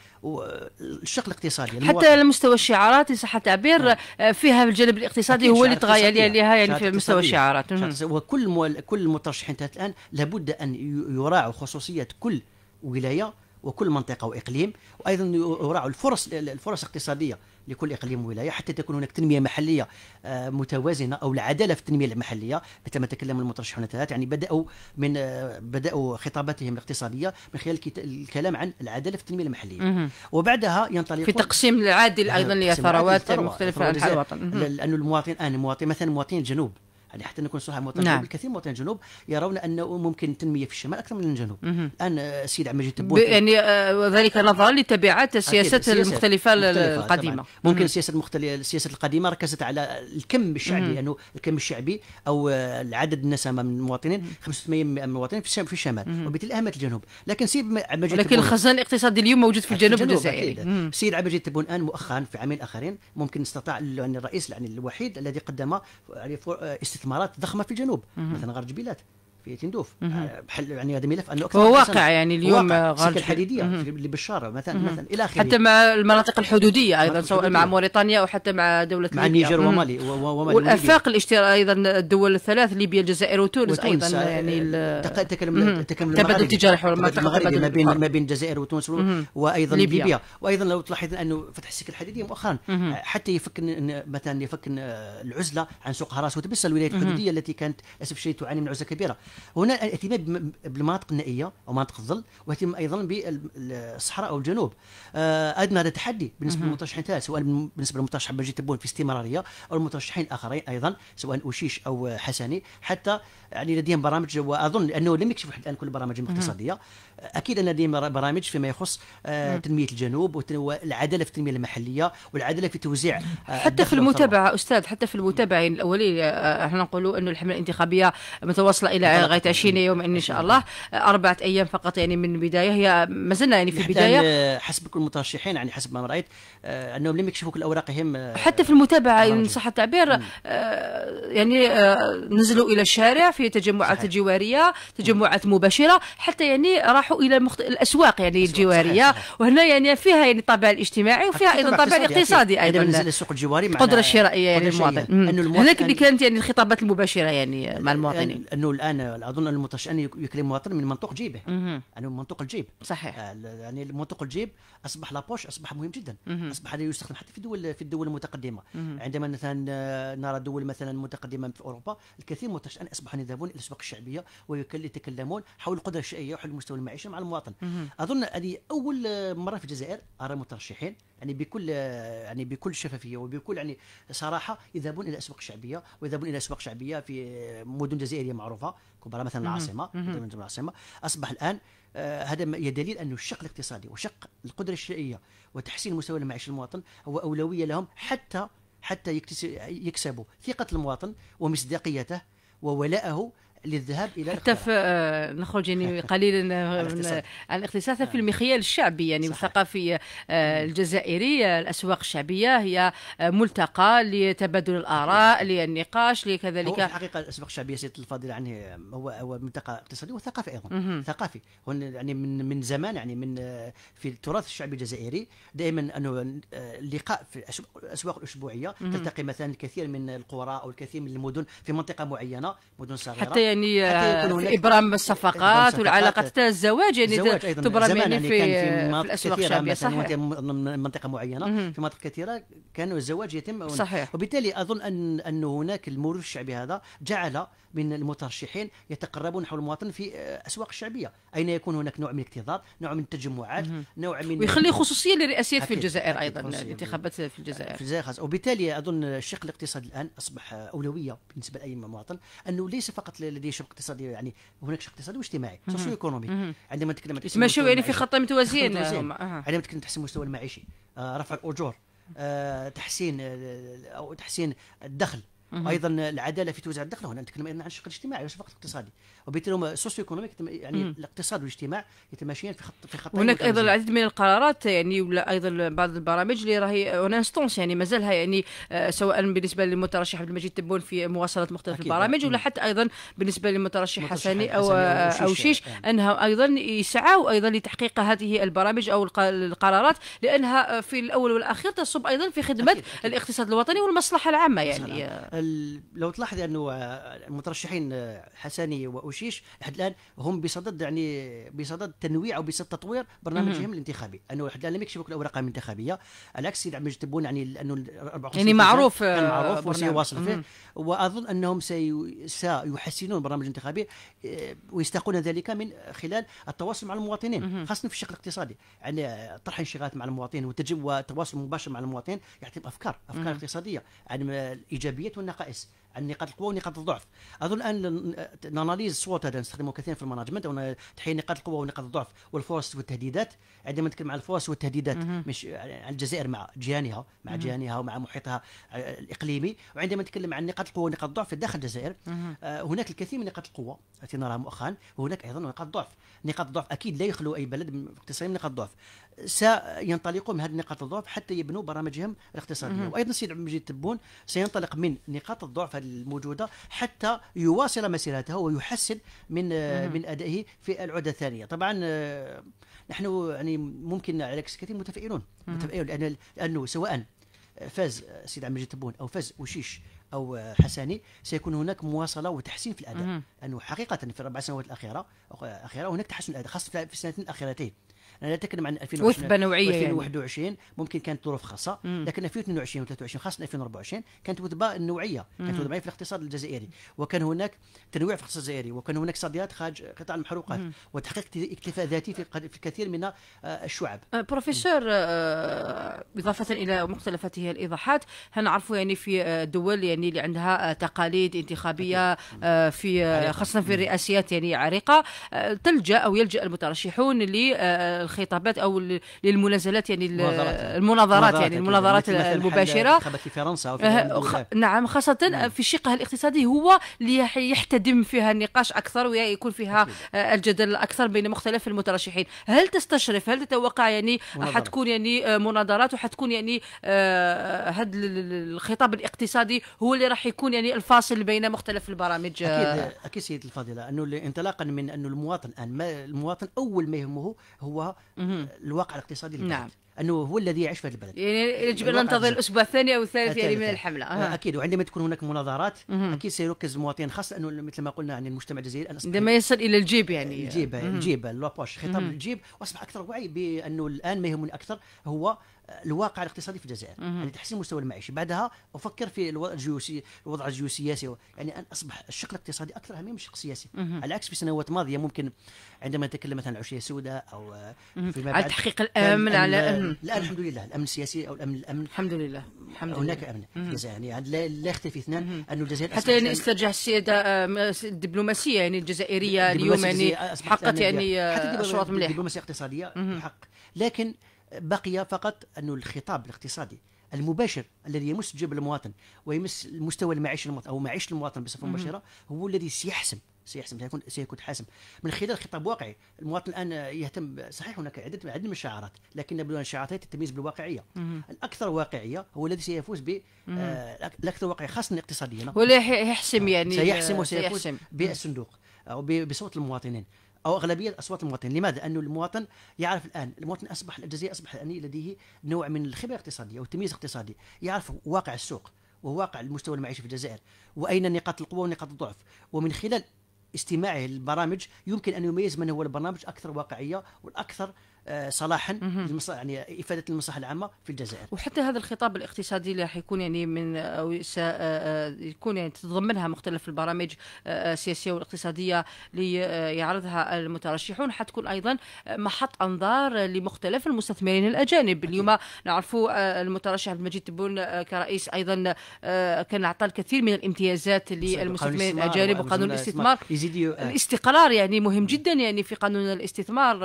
الشق الاقتصادي حتى على مستوى الشعارات ان صح التعبير نعم. آه، فيها الجانب الاقتصادي هو اللي تغير عليها يعني في مستوى الشعارات وكل كل المترشحين الان لابد ان يراعوا خصوصيه كل ولايه وكل منطقه واقليم وايضا يراعوا الفرص الفرص الاقتصاديه لكل اقليم ولايه حتى تكون هناك تنميه محليه آه، متوازنه او العداله في التنميه المحليه مثل ما تكلم المترشحون الثلاثه يعني بداوا من آه، بداوا خطاباتهم الاقتصاديه من خلال الكلام عن العداله في التنميه المحليه وبعدها ينطلق في تقسيم العادل ايضا للثروات المختلفه عن الوطن لانه المواطن انا آه، مواطن مثلا مواطن الجنوب يعني حتى نكون صراحه مواطن نعم. الكثير من مواطنين الجنوب يرون انه ممكن التنميه في الشمال اكثر من الجنوب الان آه، السيد عمجي تبون يعني آه ذلك نظرا لتبعات السياسات المختلفه القديمه طبعاً. ممكن السياسه المختلفه السياسه القديمه ركزت على الكم الشعبي لانه يعني الكم الشعبي او آه، العدد النسمه من المواطنين 500 من المواطنين في الشمال وبالتالي اهمت الجنوب لكن سيد عمجي لكن الخزان الاقتصادي اليوم موجود في الجنوب الجزائري السيد عمجي تبون الان مؤخرا في عامين اخرين ممكن استطاع يعني الرئيس يعني الوحيد الذي قدم آه، يعني استثمار استثمارات ضخمه في الجنوب مثلا غرب جبيلات في تندوف آه، بحل يعني هذا ملف انه اكثر هو واقع يعني اليوم غارج الحديديه اللي بالشاره مثلا مثلا الى اخره حتى مع المناطق الحدوديه ايضا سواء مع موريتانيا او حتى مع دوله مع النيجر ومالي والافاق الاشتراك ايضا الدول الثلاث ليبيا الجزائر وتونس ايضا آه، يعني تكلم تكلم تبادل التجاري حول المنطقه ما بين ما بين الجزائر وتونس وايضا ليبيا وايضا لو تلاحظ انه فتح السكه الحديديه مؤخرا آه، حتى يفك مثلا يفك العزله عن سوق هراس وتبسه الولايات الحدوديه التي كانت اسف الشديد تعاني من عزله كبيره هنا الاهتمام بالمناطق النائيه او مناطق الظل واهتمام ايضا بالصحراء او الجنوب آه، ادنى هذا تحدي بالنسبه للمترشحين ثلاثه سواء بالنسبه للمترشح بنجي تبون في استمراريه او المترشحين الاخرين ايضا سواء اوشيش او حسني حتى يعني لديهم برامج واظن انه لم يكشفوا حتى الان كل البرامج الاقتصاديه اكيد ان لديهم برامج فيما يخص آه، تنميه الجنوب والعداله في التنميه المحليه والعداله في توزيع آه، حتى في المتابعه استاذ حتى في المتابعين الاولين احنا نقولوا انه الحمله الانتخابيه متواصله الى لغايه 20 يوم ان شاء الله اربعه ايام فقط يعني من البدايه هي ما زلنا يعني في البدايه حسب كل المترشحين يعني حسب ما رايت آه، انهم لم يكشفوا كل اوراقهم آه، حتى في المتابعه ان صح التعبير آه، يعني نزلوا الى الشارع في تجمعات صحيح. جواريه تجمعات مباشره حتى يعني راحوا الى المخت... الاسواق يعني الجواريه صحيح. صحيح. وهنا يعني فيها يعني الطابع الاجتماعي وفيها ايضا الطابع الاقتصادي ايضا نزل السوق الجواري القدره الشرائيه يعني للمواطن هناك اللي كانت يعني الخطابات المباشره يعني مع المواطنين انه الان اظن المتشأن يكلم مواطن من منطوق جيبه مه. يعني من منطوق الجيب صحيح آه، يعني منطوق الجيب اصبح لابوش اصبح مهم جدا مم. اصبح يستخدم حتى في الدول في الدول المتقدمه مم. عندما مثلا آه، نرى دول مثلا متقدمه في اوروبا الكثير من المتشأن اصبحوا يذهبون الى الاسواق الشعبيه ويتكلمون حول القدره الشعبيه وحول مستوى المعيشه مع المواطن مم. اظن هذه اول آه، مره في الجزائر ارى مترشحين يعني بكل يعني بكل شفافيه وبكل يعني صراحه يذهبون الى اسواق شعبيه ويذهبون الى اسواق شعبيه في مدن جزائريه معروفه كبرى مثلا العاصمه مدن العاصمه اصبح الان آه، هذا يدليل انه الشق الاقتصادي وشق القدره الشرائيه وتحسين مستوى المعيشه المواطن هو اولويه لهم حتى حتى يكسبوا ثقه المواطن ومصداقيته وولائه للذهاب الى حتى آه، نخرج يعني قليلا آه، عن الاقتصاد في آه. المخيال الشعبي يعني الثقافي الجزائري الاسواق الشعبيه هي ملتقى لتبادل الاراء للنقاش لكذلك الحقيقه الاسواق الشعبيه سيد الفاضل يعني هو هو ملتقى اقتصادي وثقافي ايضا ثقافي يعني من من زمان يعني من في التراث الشعبي الجزائري دائما انه اللقاء في الاسواق الاسبوعيه تلتقي مثلا الكثير من القرى او الكثير من المدن في منطقه معينه مدن صغيره حتى يعني يعني آه، ابرام الصفقات والعلاقات حتى يعني الزواج يعني تبرم يعني في, في الاسواق الشعبيه صحيح من منطقه معينه مم. في مناطق كثيره كان الزواج يتم صحيح وبالتالي اظن ان ان هناك المرور الشعبي هذا جعل من المترشحين يتقربون حول المواطن في اسواق الشعبيه اين يكون هناك نوع من الاكتظاظ نوع من التجمعات نوع من ويخلي خصوصيه للرئاسيات في الجزائر ايضا الانتخابات في الجزائر في الجزائر خاصة. وبالتالي اظن الشق الاقتصادي الان اصبح اولويه بالنسبه لاي مواطن انه ليس فقط لديه شق اقتصادي يعني هناك شق اقتصادي واجتماعي سوسيو ايكونومي عندما نتكلم يتمشوا يعني في خط متوازيين نعم. عندما نتكلم تحسين المستوى المعيشي آه، رفع الاجور آه، تحسين آه، او تحسين الدخل وايضا العداله في توزيع الدخل هنا نتكلم ايضا عن الشق الاجتماعي وليس فقط الاقتصادي وبالتالي هما سوسيو ايكونوميك يعني مم. الاقتصاد والاجتماع يتماشيان في خط في خطين هناك ايضا العديد من القرارات يعني ولا ايضا بعض البرامج اللي راهي اون انستونس يعني مازالها يعني آه، سواء بالنسبه للمترشح عبد المجيد تبون في مواصله مختلف البرامج ولا حتى ايضا بالنسبه للمترشح حسني او او شيش إيه. انها ايضا يسعوا ايضا لتحقيق هذه البرامج او القرارات لانها في الاول والاخير تصب ايضا في خدمه أكيد أكيد. الاقتصاد الوطني والمصلحه العامه يعني آه. لو تلاحظ انه المترشحين حسني واوشيش الوشيش لحد الان هم بصدد يعني بصدد تنويع او بصدد تطوير برنامجهم الانتخابي انه لحد الان لم يكشفوا الاوراق الانتخابيه على عكس يدعم تبون يعني لانه يعني, يعني معروف كان آه، معروف وسيواصل فيه واظن انهم سي... سيحسنون البرنامج الانتخابي آه، ويستقون ذلك من خلال التواصل مع المواطنين خاصه في الشق الاقتصادي يعني طرح انشغالات مع المواطنين والتواصل مباشر مع المواطنين يعطيهم افكار افكار اقتصاديه عن الايجابيات والنقائص النقاط القوه ونقاط الضعف اظن الان ناناليز سوات هذا نستخدمه كثيرا في المانجمنت او تحقيق نقاط القوه ونقاط الضعف والفرص والتهديدات عندما نتكلم عن الفرص والتهديدات مش عن الجزائر مع جيانها مع جيانها ومع محيطها آه، الاقليمي وعندما نتكلم عن نقاط القوه ونقاط الضعف في داخل الجزائر آه، هناك الكثير من نقاط القوه التي نراها مؤخرا وهناك ايضا نقاط ضعف نقاط الضعف اكيد لا يخلو اي بلد اقتصاديا من نقاط ضعف سينطلقوا من هذه نقاط الضعف حتى يبنوا برامجهم الاقتصاديه وايضا السيد عبد المجيد تبون سينطلق من نقاط الضعف الموجوده حتى يواصل مسيرته ويحسن من مم. من ادائه في العوده الثانيه طبعا آه، نحن يعني ممكن على كثير متفائلون متفائلون لان لانه سواء فاز السيد عبد المجيد تبون او فاز وشيش او آه، حساني سيكون هناك مواصله وتحسين في الاداء لانه حقيقه في الاربع سنوات الاخيره الاخيره هناك تحسن الاداء خاصه في السنتين الاخيرتين انا لا اتكلم عن 2020 وثبه نوعيه 2021 يعني. ممكن كانت ظروف خاصه مم. لكن 2022 و23 خاصه 2024 كانت وثبه نوعيه كانت وثبه في الاقتصاد الجزائري وكان هناك تنويع في الاقتصاد الجزائري وكان هناك صديات خارج قطاع المحروقات وتحقيق اكتفاء ذاتي في الكثير من آه، الشعب آه، بروفيسور آه، اضافه الى هذه الايضاحات هنعرفوا يعني في دول يعني اللي عندها تقاليد انتخابيه في خاصه في الرئاسيات يعني عريقه تلجا او يلجا المترشحون ل الخطابات او للمنازلات يعني المناظرات يعني المناظرات المباشره في فرنسا وفي أه، خ... نعم خاصه نعم. في شقها الاقتصادي هو اللي يحتدم فيها النقاش اكثر ويكون فيها أه، الجدل اكثر بين مختلف المترشحين هل تستشرف هل تتوقع يعني حتكون يعني أه، مناظرات وحتكون يعني هذا الخطاب الاقتصادي هو اللي راح يكون يعني الفاصل بين مختلف البرامج اكيد اكيد سيدي الفاضله انه انطلاقا من انه المواطن الان المواطن اول ما يهمه هو الواقع الاقتصادي للبلد نعم. انه هو الذي يعيش في هذا البلد يعني يجب ان ننتظر الاسبوع الثاني او الثالث يعني من الحمله أه. اكيد وعندما تكون هناك مناظرات اكيد سيركز المواطن خاصه انه مثل ما قلنا عن المجتمع الجزائري عندما يصل الى الجيب يعني الجيب الجيب لوبوش خطاب الجيب واصبح اكثر وعي بانه الان ما يهمني اكثر هو الواقع الاقتصادي في الجزائر يعني تحسين المستوى المعيشي بعدها افكر في الوضع الجيوسي الوضع الجيوسياسي يعني ان اصبح الشق الاقتصادي اكثر اهميه من الشق السياسي على العكس في سنوات ماضيه ممكن عندما نتكلم مثلا عن العشيه السوداء او فيما على تحقيق الامن على لا الحمد لله الامن السياسي او الامن الامن الحمد لله الحمد لله هناك امن في الجزائر يعني لا, يختلف يختفي اثنان انه الجزائر حتى يعني استرجع السياده الدبلوماسيه يعني الجزائريه اليوم يعني حققت يعني آه، اشواط مليح الدبلوماسيه اقتصاديه حق لكن بقي فقط أن الخطاب الاقتصادي المباشر الذي يمس جيب المواطن ويمس المستوى المعيشي المواطن او معيشه المواطن بصفه مباشره هو الذي سيحسم سيحسم سيكون سيكون حاسم من خلال خطاب واقعي المواطن الان يهتم صحيح هناك عدد عدد من الشعارات لكن بدون الشعارات تتميز بالواقعيه الاكثر واقعيه هو الذي سيفوز ب آه، الاكثر واقعيه خاصه اقتصاديا ولا يحسم يعني سيحسم وسيفوز بالصندوق او بصوت المواطنين او اغلبيه اصوات المواطنين، لماذا؟ لانه المواطن يعرف الان، المواطن اصبح الجزائر اصبح الان لديه نوع من الخبره الاقتصاديه او التمييز الاقتصادي، يعرف واقع السوق وواقع المستوى المعيشي في الجزائر، واين نقاط القوه ونقاط الضعف، ومن خلال استماعه للبرامج يمكن ان يميز من هو البرنامج اكثر واقعيه والاكثر آه، صلاحا يعني افاده المصلحه العامه في الجزائر. وحتى هذا الخطاب الاقتصادي اللي راح يكون يعني من آه، او آه، يكون يعني تتضمنها مختلف البرامج السياسيه والاقتصاديه اللي يعرضها المترشحون حتكون ايضا محط انظار لمختلف المستثمرين الاجانب، اليوم نعرفوا المترشح عبد المجيد تبون كرئيس ايضا كان اعطى الكثير من الامتيازات للمستثمرين الاجانب وقانون الاستثمار الاستقرار يعني مهم جدا يعني في قانون الاستثمار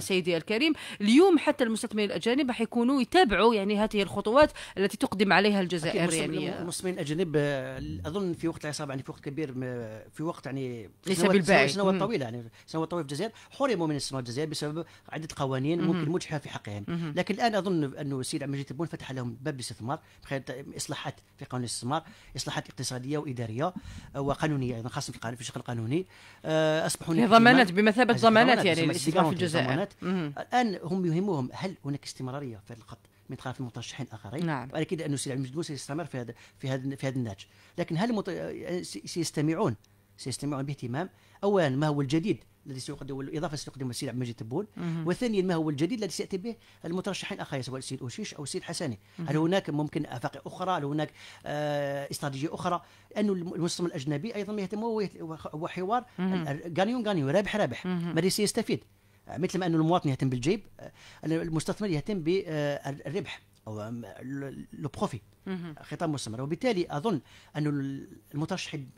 سيدي الكريم التعليم اليوم حتى المستثمرين الاجانب راح يكونوا يتابعوا يعني هذه الخطوات التي تقدم عليها الجزائر يعني المستثمرين الاجانب آه، اظن في وقت العصابه يعني في وقت كبير في وقت يعني ليس بالبعيد سنوات طويله يعني سنوات طويله في الجزائر حرموا من استثمار الجزائر بسبب عده قوانين ممكن مجحفه في حقهم لكن الان اظن انه السيد عبد المجيد تبون فتح لهم باب الاستثمار اصلاحات في قانون الاستثمار اصلاحات اقتصاديه واداريه آه، وقانونيه ايضا خاصه في الشق القانوني آه، اصبحوا ضمانات بمثابه ضمانات يعني الاستثمار في الجزائر الان هم يهمهم هل هناك استمراريه في هذا الخط من طرف المترشحين الاخرين نعم. وانا كده انه السي عبد سيستمر في هذا في هذا في هذا النهج لكن هل مت... يعني سيستمعون سيستمعون باهتمام اولا ما هو الجديد الذي سيقدم الاضافه سيقدمها السيد عبد المجيد تبون وثانيا ما هو الجديد الذي سياتي به المترشحين الاخرين سواء السيد اوشيش او السيد حساني هل هناك ممكن افاق اخرى هل هناك آه استراتيجيه اخرى لأن المستثمر الاجنبي ايضا يهتم هو حوار غانيون غانيون رابح رابح ماذا سيستفيد مثل ما أن المواطن يهتم بالجيب المستثمر يهتم بالربح او لو بروفي خطاب مستمر وبالتالي اظن انه المترشحين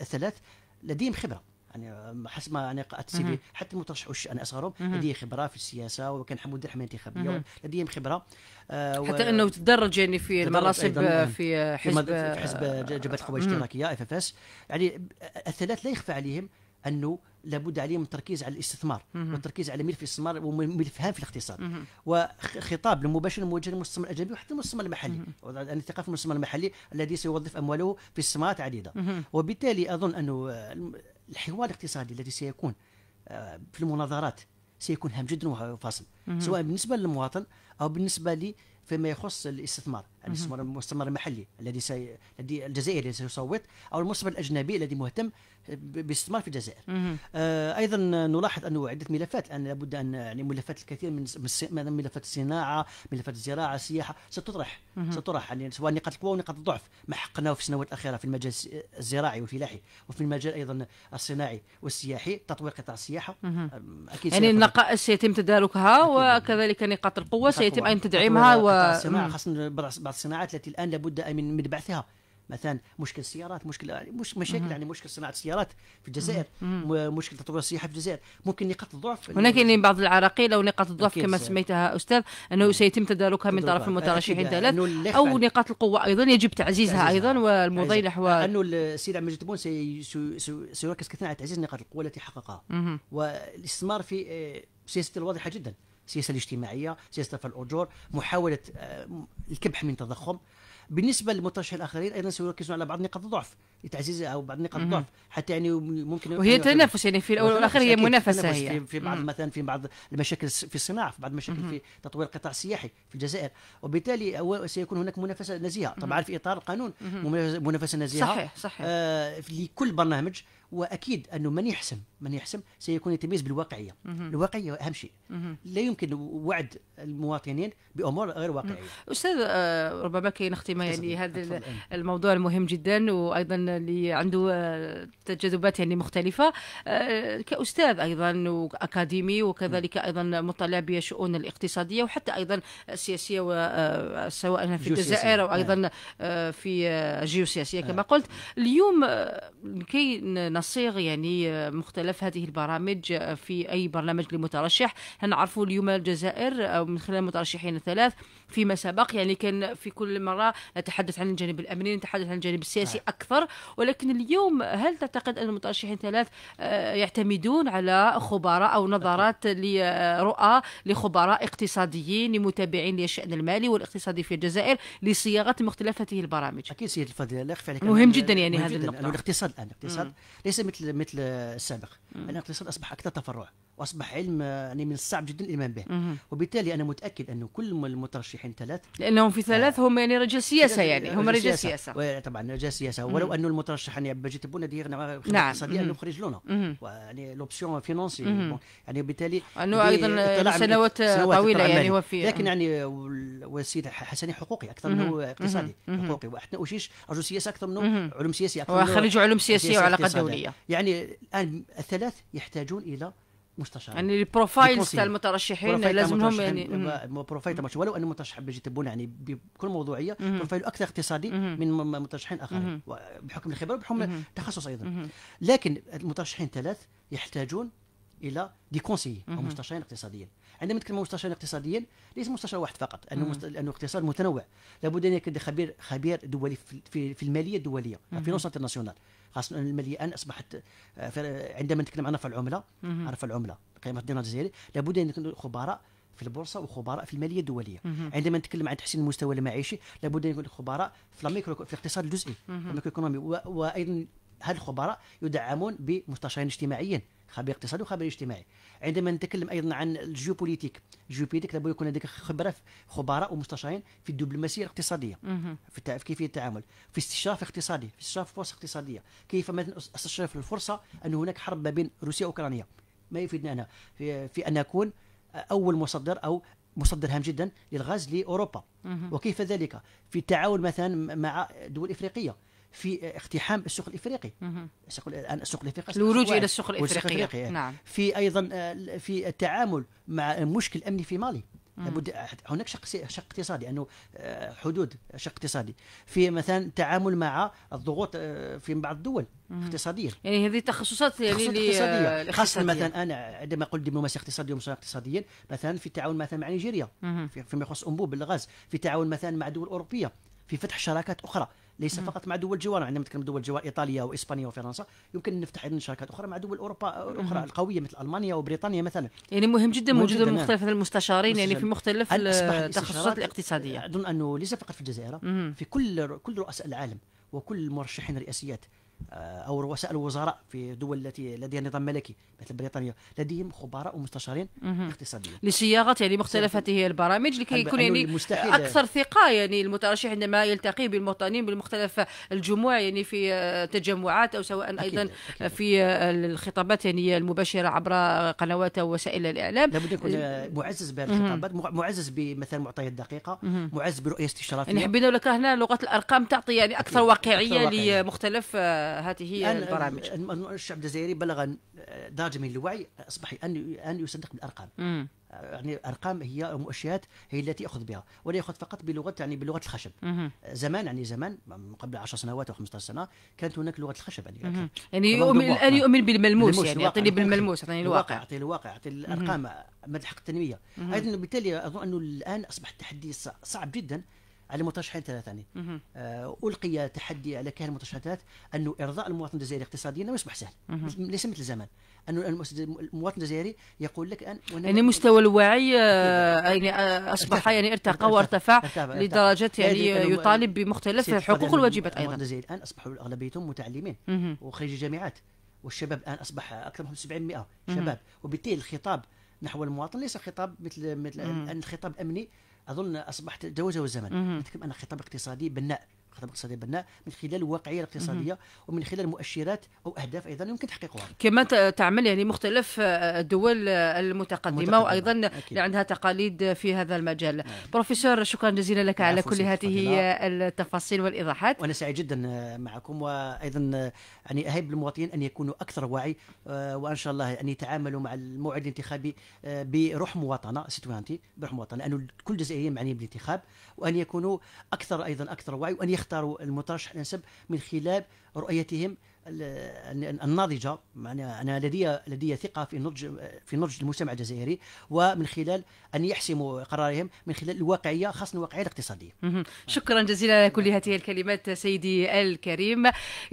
الثلاث لديهم خبره يعني حسب ما انا قرات في حتى المترشح انا اصغرهم لديه خبره في السياسه وكان حمود الرحمه انتخابيه لديهم خبره آه حتى انه تدرج يعني في المناصب نعم. في حزب في حزب آه، جبهه القوى الاشتراكيه آه، اف اف اس يعني الثلاث لا يخفى عليهم انه لابد عليه من التركيز على الاستثمار والتركيز على ملف الاستثمار هام في الاقتصاد وخطاب مباشر موجه للمستثمر الاجنبي وحتى المستثمر المحلي ان يعني ثقافه المستثمر المحلي الذي سيوظف امواله في استثمارات عديده وبالتالي اظن انه آه، الحوار الاقتصادي الذي سيكون آه، في المناظرات سيكون هام جدا وفاصل سواء بالنسبه للمواطن او بالنسبه لي فيما يخص الاستثمار الاستثمار المستثمر المحلي الذي سي... الذي الجزائري سيصوت او المستثمر الاجنبي الذي مهتم بالاستثمار في الجزائر. آه ايضا نلاحظ انه عده ملفات الان لابد ان يعني ملفات الكثير من ملفات الصناعه، ملفات الزراعه، السياحه ستطرح ستطرح يعني سواء نقاط القوه ونقاط الضعف ما حققناه في السنوات الاخيره في المجال الزراعي والفلاحي وفي المجال ايضا الصناعي والسياحي، تطوير قطاع السياحه اكيد يعني النقائص سيتم تداركها وكذلك نقاط القوه سيتم ان تدعيمها و خاصه بعض الصناعات التي الان لابد من بعثها مثلا مشكل السيارات مشكل مش مشاكل يعني مشكل صناعه السيارات في الجزائر مشكل تطوير السياحه في الجزائر ممكن نقاط الضعف هناك يعني بعض العراقيل او نقاط الضعف كما سميتها استاذ انه نعم. سيتم تداركها من طرف المترشحين ثلاث او يعني. نقاط القوه ايضا يجب تعزيزها, تعزيزها ايضا والمضي نحو انه السيد عبد المجيد سيركز كثيرا على تعزيز نقاط القوه التي حققها والاستثمار في آه، سياسه الواضحه جدا السياسه الاجتماعيه سياسه رفع الاجور محاوله آه، الكبح من التضخم بالنسبه للمترشحين الاخرين ايضا سيركزون على بعض نقاط الضعف لتعزيز او بعض نقاط الضعف حتى يعني ممكن وهي يعني تنافس يعني في الاول والاخر هي منافسه هي في بعض مثلا في بعض المشاكل في الصناعه في بعض المشاكل في تطوير القطاع السياحي في الجزائر وبالتالي سيكون هناك منافسه نزيهه طبعا في اطار القانون منافسه نزيهه صحيح صحيح آه لكل برنامج واكيد انه من يحسم من يحسم سيكون يتميز بالواقعيه الواقعيه اهم شيء لا يمكن وعد المواطنين بامور غير واقعيه استاذ آه، ربما كي نختم يعني هذا الموضوع المهم جدا وايضا اللي عنده آه، تجاذبات يعني مختلفه آه، كاستاذ ايضا واكاديمي وكذلك ايضا مطلع بشؤون الاقتصاديه وحتى ايضا السياسيه سواء في الجزائر او ايضا نعم. في جيوسياسيه كما نعم. قلت اليوم كي صيغ يعني آه، مختلف هذه البرامج آه، في أي برنامج لمترشح نعرفوا اليوم الجزائر آه، من خلال المترشحين الثلاث فيما سبق يعني كان في كل مرة نتحدث عن الجانب الأمني نتحدث عن الجانب السياسي صحيح. نعم. أكثر ولكن اليوم هل تعتقد أن المترشحين ثلاث آه، يعتمدون على خبراء أو نظرات لرؤى لخبراء اقتصاديين لمتابعين للشأن المالي والاقتصادي في الجزائر لصياغة مختلفته البرامج أكيد سيد الفضيل لا يخفى عليك مهم جدا يعني هذه النقطة الاقتصاد الآن الاقتصاد ليس مثل مثل السابق أن الاقتصاد أصبح أكثر تفرع واصبح علم آه، يعني من الصعب جدا الايمان به وبالتالي انا متاكد انه كل المترشحين ثلاث لانهم في ثلاث آه، هم يعني رجال سياسه يعني هم رجال سياسه طبعا رجال سياسه ولو نعم. يعني انه المترشح يعني بجيت تبون دي نعم انه خرج لنا يعني لوبسيون فينونسي يعني وبالتالي انه ايضا سنوات طويله يعني هو في لكن يعني والسيد حسني حقوقي اكثر منه اقتصادي حقوقي واحنا اشيش رجل سياسه اكثر منه علوم سياسيه اكثر منه علوم سياسيه وعلاقات دوليه يعني الان الثلاث الثلاث يحتاجون الى مستشار يعني البروفايلز تاع المترشحين لازم يعني بروفايل تاع ولو ان المترشح باش يتبون يعني بكل موضوعيه بروفايل اكثر اقتصادي من مترشحين اخرين بحكم الخبره وبحكم التخصص ايضا لكن المترشحين ثلاث يحتاجون الى دي كونسي او مستشارين اقتصاديين عندما نتكلم مستشارين اقتصاديين ليس مستشار واحد فقط لانه مست... لانه اقتصاد متنوع لابد ان يكون خبير خبير دولي في في الماليه الدوليه في فينونس انترناسيونال خاصة المالية الآن اصبحت آه، عندما نتكلم عن رفع العمله رفع العمله قيمه الدينار الجزائري لابد ان يكون خبراء في البورصه وخبراء في الماليه الدوليه عندما نتكلم عن تحسين المستوى المعيشي لابد ان يكون خبراء في الميكرو في الاقتصاد الجزئي الميكرو ايكونومي وايضا هاد الخبراء يدعمون بمستشارين اجتماعيين خبير اقتصادي وخبير اجتماعي عندما نتكلم ايضا عن الجيوبوليتيك الجيوبوليتيك لابد يكون لديك خبره خبراء ومستشارين في الدبلوماسيه الاقتصاديه في كيفيه التعامل في استشراف اقتصادي في استشراف فرص اقتصاديه كيف مثلا استشرف الفرصه ان هناك حرب ما بين روسيا واوكرانيا ما يفيدنا انا في, في ان اكون اول مصدر او مصدر هام جدا للغاز لاوروبا وكيف ذلك في التعاون مثلا مع دول افريقيه في اقتحام السوق الافريقي السوق الان السوق الافريقي الولوج الى السوق الافريقي, الإفريقي. نعم. في ايضا آه، في التعامل مع المشكل الامني في مالي لابد هناك شق شق اقتصادي انه آه، حدود شق اقتصادي في مثلا التعامل مع الضغوط آه، في بعض الدول اقتصاديا يعني هذه تخصصات يعني اقتصاديه خاصه مثلا انا عندما اقول دبلوماسيه اقتصاديه ومساعده اقتصاديا مثلا في التعاون مثلا مع نيجيريا فيما يخص انبوب الغاز في التعاون مثلا مع دول اوروبيه في فتح شراكات اخرى ليس فقط مع دول الجوار عندما نتكلم دول الجوار ايطاليا واسبانيا وفرنسا يمكن نفتح ايضا شراكات اخرى مع دول اوروبا اخرى القويه مثل المانيا وبريطانيا مثلا يعني مهم جدا وجود نعم. مختلف المستشارين يعني في مختلف آه، التخصصات الاقتصاديه اظن انه ليس فقط في الجزائر في كل كل رؤساء العالم وكل المرشحين الرئاسيات آه، او رؤساء الوزراء في الدول التي لديها نظام ملكي مثل بريطانيا لديهم خبراء ومستشارين اقتصاديين لصياغه يعني مختلف هذه البرامج لكي يكون يعني اكثر ثقه يعني المترشح عندما يلتقي بالمواطنين بالمختلف الجموع يعني في تجمعات او سواء أكيد ايضا أكيد. في الخطابات يعني المباشره عبر قنوات وسائل الاعلام لابد يكون معزز بهذه معزز بمثلا معطيات دقيقه معزز برؤيه استشرافيه يعني حبينا لك هنا لغه الارقام تعطي يعني اكثر واقعيه, أكثر واقعية. لمختلف هذه البرامج الشعب الجزائري بلغ درجه من الوعي اصبح ان ان يصدق بالارقام مم. يعني الارقام هي مؤشرات هي التي ياخذ بها ولا ياخذ فقط بلغه يعني بلغه الخشب مم. زمان يعني زمان قبل 10 سنوات او 15 سنه كانت هناك لغه الخشب يعني يعني يؤمن الان يؤمن بالملموس يعني يعطيني بالملموس يعطيني الواقع يعطيني الواقع يعطيني الارقام مدى حق التنميه ايضا بالتالي اظن انه الان اصبح التحدي صعب جدا على المترشحين ثلاثة ثاني يعني. آه القي تحدي على كاهل المترشحين انه ارضاء المواطن الجزائري اقتصاديا لم يصبح سهل ليس مثل زمان انه المواطن الجزائري يقول لك ان يعني مستوى الوعي آه، يعني آه، اصبح يعني ارتقى وارتفع لدرجه يعني يطالب بمختلف الحقوق والواجبات ايضا المواطن الجزائري الان اصبحوا اغلبيتهم متعلمين وخريجي جامعات والشباب الان اصبح اكثر من 70% شباب وبالتالي الخطاب نحو المواطن ليس خطاب مثل مثل الخطاب امني اظن اصبحت تجاوزه الزمن نتكلم خطاب اقتصادي بناء الخدمه الاقتصاديه بناء من خلال الواقعيه الاقتصاديه ومن خلال مؤشرات او اهداف ايضا يمكن تحقيقها كما تعمل يعني مختلف آه، الدول المتقدمه, المتقدمة. وايضا اللي عندها تقاليد في هذا المجال نعم. بروفيسور شكرا جزيلا لك على كل هذه التفاصيل والايضاحات وانا سعيد جدا آه، معكم وايضا يعني اهيب المواطنين ان يكونوا اكثر وعي وان شاء الله ان يتعاملوا مع الموعد الانتخابي بروح مواطنه سيتوانتي بروح مواطنه لانه كل جزائريين معنيين بالانتخاب وان يكونوا اكثر ايضا اكثر وعي وان يخ يختاروا المترشح الانسب من خلال رؤيتهم الناضجه انا لدي لدي ثقه في نضج في نضج المجتمع الجزائري ومن خلال ان يحسموا قرارهم من خلال الواقعيه خاصه الواقعيه الاقتصاديه. شكرا جزيلا على كل هذه الكلمات سيدي الكريم.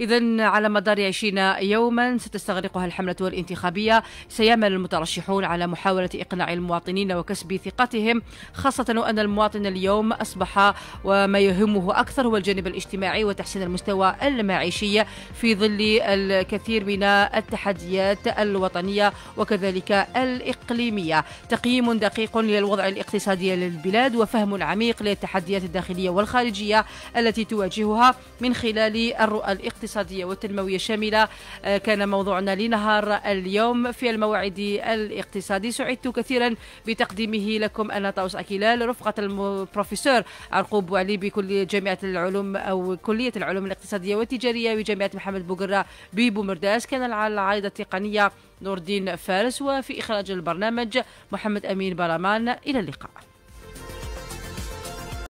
اذا على مدار 20 يوما ستستغرقها الحمله الانتخابيه سيعمل المترشحون على محاوله اقناع المواطنين وكسب ثقتهم خاصه وان المواطن اليوم اصبح وما يهمه اكثر هو الجانب الاجتماعي وتحسين المستوى المعيشي في ظل للكثير من التحديات الوطنية وكذلك الإقليمية تقييم دقيق للوضع الاقتصادي للبلاد وفهم عميق للتحديات الداخلية والخارجية التي تواجهها من خلال الرؤى الاقتصادية والتنموية الشاملة آه، كان موضوعنا لنهار اليوم في الموعد الاقتصادي سعدت كثيرا بتقديمه لكم أنا طاوس أكيلال رفقة البروفيسور عرقوب علي بكل جامعة العلوم أو كلية العلوم الاقتصادية والتجارية بجامعة محمد بوغر البرة بيبو مرداس كان على العايدة التقنية نور الدين فارس وفي إخراج البرنامج محمد أمين برامان إلى اللقاء